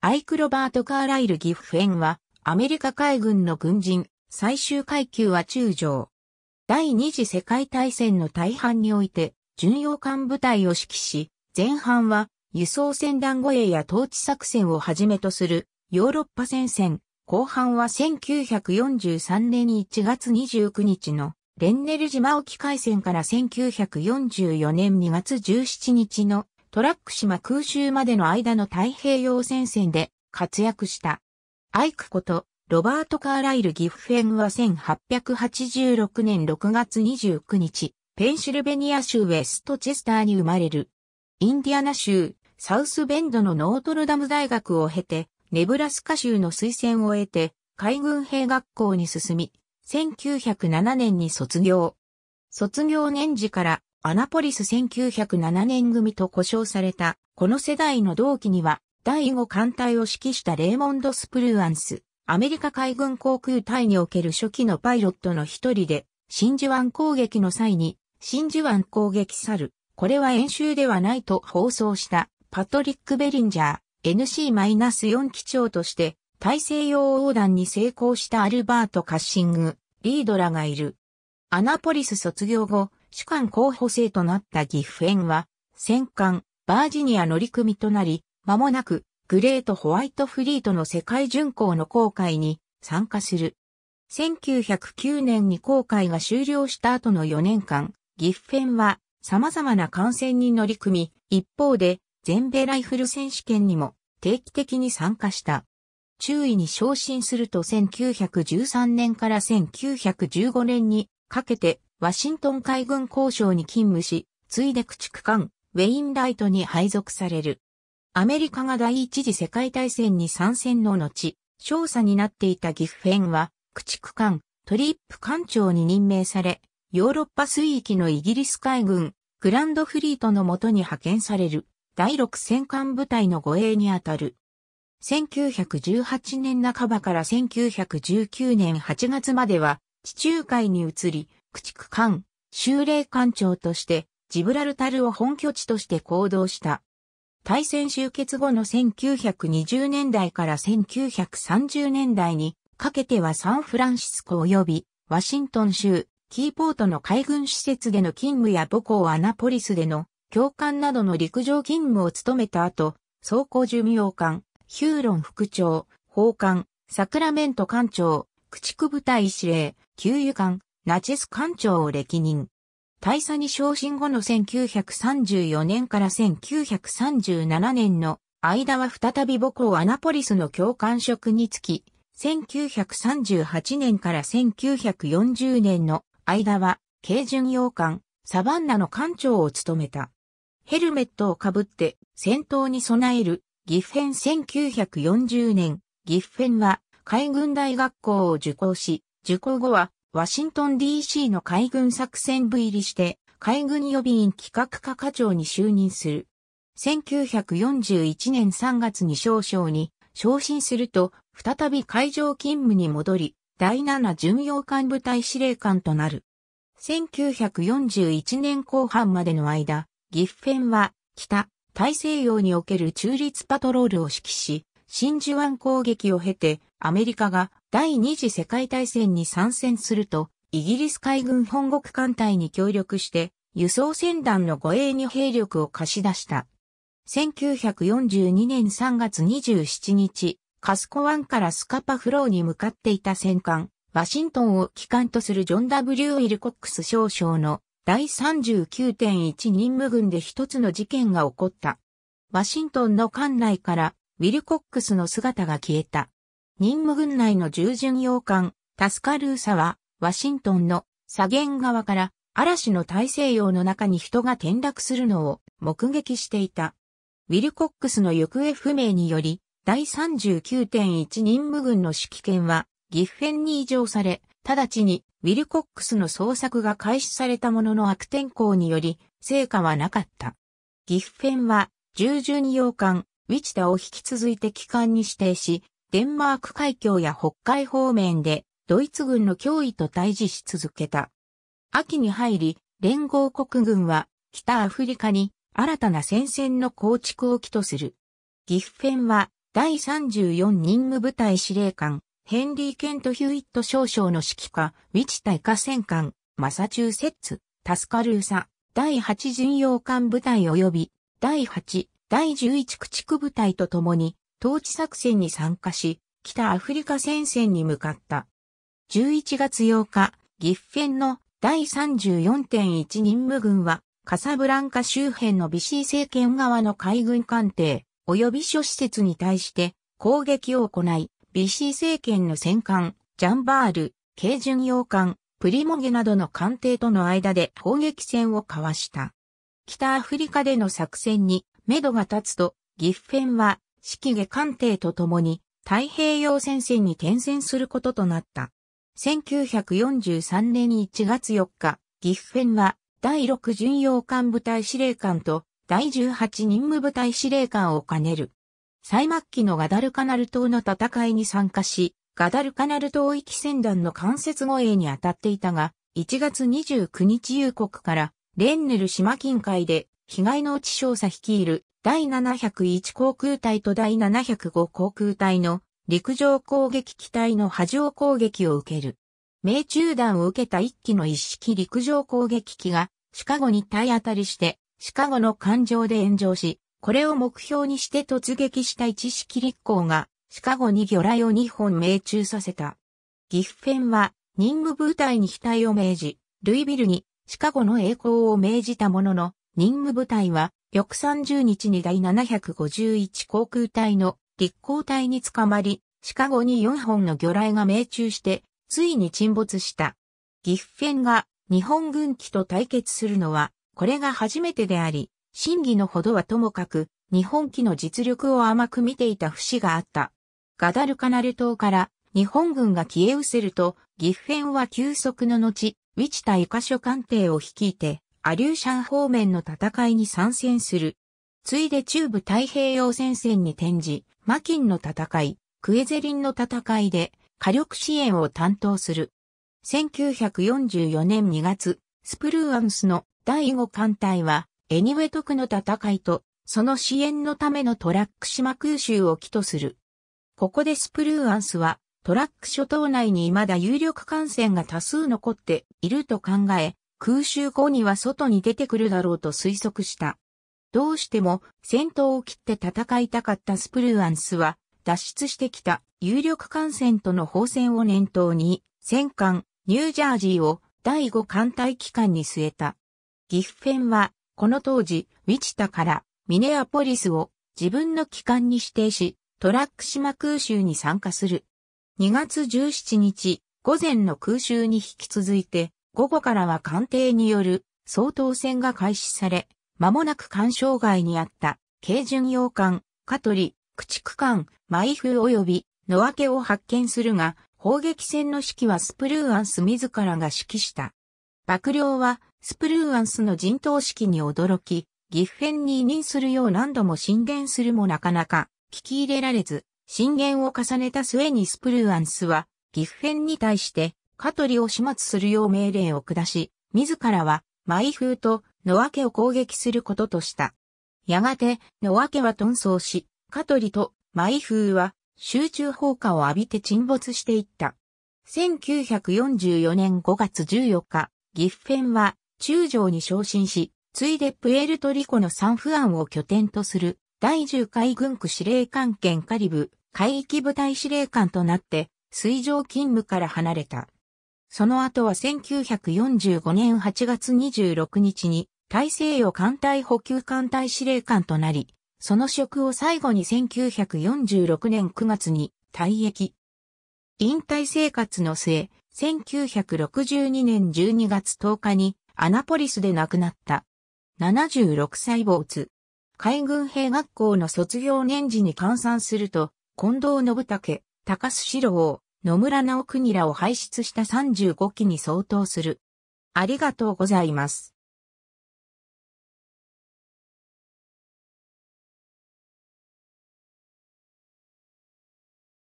アイク・ロバート・カーライル・ギフフェンは、アメリカ海軍の軍人、最終階級は中将。第二次世界大戦の大半において、巡洋艦部隊を指揮し、前半は、輸送船団護衛や統治作戦をはじめとする、ヨーロッパ戦線、後半は1943年1月29日の、レンネル島沖海戦から1944年2月17日のトラック島空襲までの間の太平洋戦線で活躍した。アイクこと、ロバート・カーライル・ギフフェンは1886年6月29日、ペンシルベニア州ウェストチェスターに生まれる。インディアナ州、サウスベンドのノートルダム大学を経て、ネブラスカ州の推薦を得て、海軍兵学校に進み、1907年に卒業。卒業年次からアナポリス1907年組と呼称された、この世代の同期には、第5艦隊を指揮したレーモンド・スプルーアンス、アメリカ海軍航空隊における初期のパイロットの一人で、真珠湾攻撃の際に、真珠湾攻撃去る、これは演習ではないと放送したパトリック・ベリンジャー、NC-4 機長として、大西洋横断に成功したアルバート・カッシング、リードらがいる。アナポリス卒業後、主観候補生となったギフエンは、戦艦、バージニア乗組となり、間もなく、グレートホワイトフリートの世界巡航の航海に参加する。1909年に航海が終了した後の4年間、ギフエンは様々な艦船に乗り組み、一方で全米ライフル選手権にも定期的に参加した。注意に昇進すると1913年から1915年にかけてワシントン海軍交渉に勤務し、ついで駆逐艦、ウェインライトに配属される。アメリカが第一次世界大戦に参戦の後、少佐になっていたギフフェンは、駆逐艦、トリップ艦長に任命され、ヨーロッパ水域のイギリス海軍、グランドフリートのもとに派遣される、第6戦艦部隊の護衛にあたる。1918年半ばから1919年8月までは、地中海に移り、駆逐艦、修霊艦長として、ジブラルタルを本拠地として行動した。大戦終結後の1920年代から1930年代にかけてはサンフランシスコ及びワシントン州、キーポートの海軍施設での勤務や母校アナポリスでの教官などの陸上勤務を務めた後、走行寿命艦、ヒューロン副長、砲艦、サクラメント艦長、駆逐部隊司令、給油艦、ナチス艦長を歴任。大佐に昇進後の1934年から1937年の間は再び母校アナポリスの教官職につき、1938年から1940年の間は軽巡洋艦サバンナの艦長を務めた。ヘルメットをかぶって戦闘に備える岐阜編1940年、岐阜編は海軍大学校を受講し、受講後はワシントン DC の海軍作戦部入りして、海軍予備員企画課課長に就任する。1941年3月に少将に昇進すると、再び海上勤務に戻り、第7巡洋艦部隊司令官となる。1941年後半までの間、ギフフェンは北大西洋における中立パトロールを指揮し、真珠湾攻撃を経てアメリカが第二次世界大戦に参戦すると、イギリス海軍本国艦隊に協力して、輸送船団の護衛に兵力を貸し出した。1942年3月27日、カスコ湾からスカパフローに向かっていた戦艦、ワシントンを機関とするジョン・ W・ ウィルコックス少将の第39.1任務軍で一つの事件が起こった。ワシントンの艦内からウィルコックスの姿が消えた。任務軍内の従順洋艦、タスカルーサは、ワシントンの左舷側から嵐の大西洋の中に人が転落するのを目撃していた。ウィルコックスの行方不明により、第39.1任務軍の指揮権は岐阜編に移譲され、直ちにウィルコックスの捜索が開始されたものの悪天候により、成果はなかった。岐阜編は、従順洋艦、ウィチタを引き続いて機関に指定し、デンマーク海峡や北海方面でドイツ軍の脅威と対峙し続けた。秋に入り、連合国軍は北アフリカに新たな戦線の構築を起とする。ギフフェンは第34任務部隊司令官、ヘンリー・ケント・ヒューイット少将の指揮下、ウィチ対下戦艦、マサチューセッツ、タスカルーサ、第8巡洋艦部隊及び、第8、第11駆逐部隊と共に、統治作戦に参加し、北アフリカ戦線に向かった。11月8日、岐阜県の第34.1任務軍は、カサブランカ周辺のビシー政権側の海軍艦艇、及び諸施設に対して攻撃を行い、ビシー政権の戦艦、ジャンバール、軽巡洋艦、プリモゲなどの艦艇との間で砲撃戦を交わした。北アフリカでの作戦に、目処が立つと、ギッフェンは式下艦艇と共に太平洋戦線に転戦することとなった。1943年1月4日、岐阜編は第6巡洋艦部隊司令官と第18任務部隊司令官を兼ねる。最末期のガダルカナル島の戦いに参加し、ガダルカナル島域船団の間接護衛に当たっていたが、1月29日夕刻からレンネル島近海で被害のち、少佐率いる第701航空隊と第705航空隊の陸上攻撃機体の波状攻撃を受ける。命中弾を受けた一機の一式陸上攻撃機がシカゴに体当たりして、シカゴの艦上で炎上し、これを目標にして突撃した一式立航が、シカゴに魚雷を2本命中させた。ギフフェンは任務部隊に体を命じ、ルイビルにシカゴの栄光を命じたものの、任務部隊は、翌30日に第751航空隊の立航隊に捕まり、シカゴに4本の魚雷が命中して、ついに沈没した。ギッフェンが日本軍機と対決するのは、これが初めてであり、真偽のほどはともかく、日本機の実力を甘く見ていた節があった。ガダルカナル島から日本軍が消え失せると、ギッフェンは休息の後、ウィチタ箇カ所艦艇を率いて、アリューシャン方面の戦いに参戦する。ついで中部太平洋戦線に転じ、マキンの戦い、クエゼリンの戦いで火力支援を担当する。1944年2月、スプルーアンスの第5艦隊は、エニウェトクの戦いと、その支援のためのトラック島空襲を起とする。ここでスプルーアンスは、トラック諸島内に未だ有力艦船が多数残っていると考え、空襲後には外に出てくるだろうと推測した。どうしても戦闘を切って戦いたかったスプルーアンスは脱出してきた有力艦船との放戦を念頭に戦艦ニュージャージーを第5艦隊機関に据えた。ギフフェンはこの当時ィチタからミネアポリスを自分の機関に指定しトラック島空襲に参加する。2月17日午前の空襲に引き続いて午後からは官邸による総統選が開始され、間もなく干渉外にあった、軽巡洋艦、カトリ、駆逐艦、舞風及び、野分けを発見するが、砲撃戦の指揮はスプルーアンス自らが指揮した。幕僚は、スプルーアンスの陣頭指揮に驚き、岐阜編に委任するよう何度も進言するもなかなか、聞き入れられず、進言を重ねた末にスプルーアンスは、岐阜編に対して、カトリを始末するよう命令を下し、自らは、マイフーとノアケを攻撃することとした。やがて、ノアケは遁走し、カトリとマイフーは集中砲火を浴びて沈没していった。1944年5月14日、ギッフェンは中将に昇進し、ついでプエルトリコのサンフアンを拠点とする第10海軍区司令官兼カリブ海域部隊司令官となって水上勤務から離れた。その後は1945年8月26日に大西洋艦隊補給艦隊司令官となり、その職を最後に1946年9月に退役。引退生活の末、1962年12月10日にアナポリスで亡くなった。76歳没。海軍兵学校の卒業年次に換算すると、近藤信武、高須志郎、野村直国らを輩出した35期に相当する。ありがとうございます。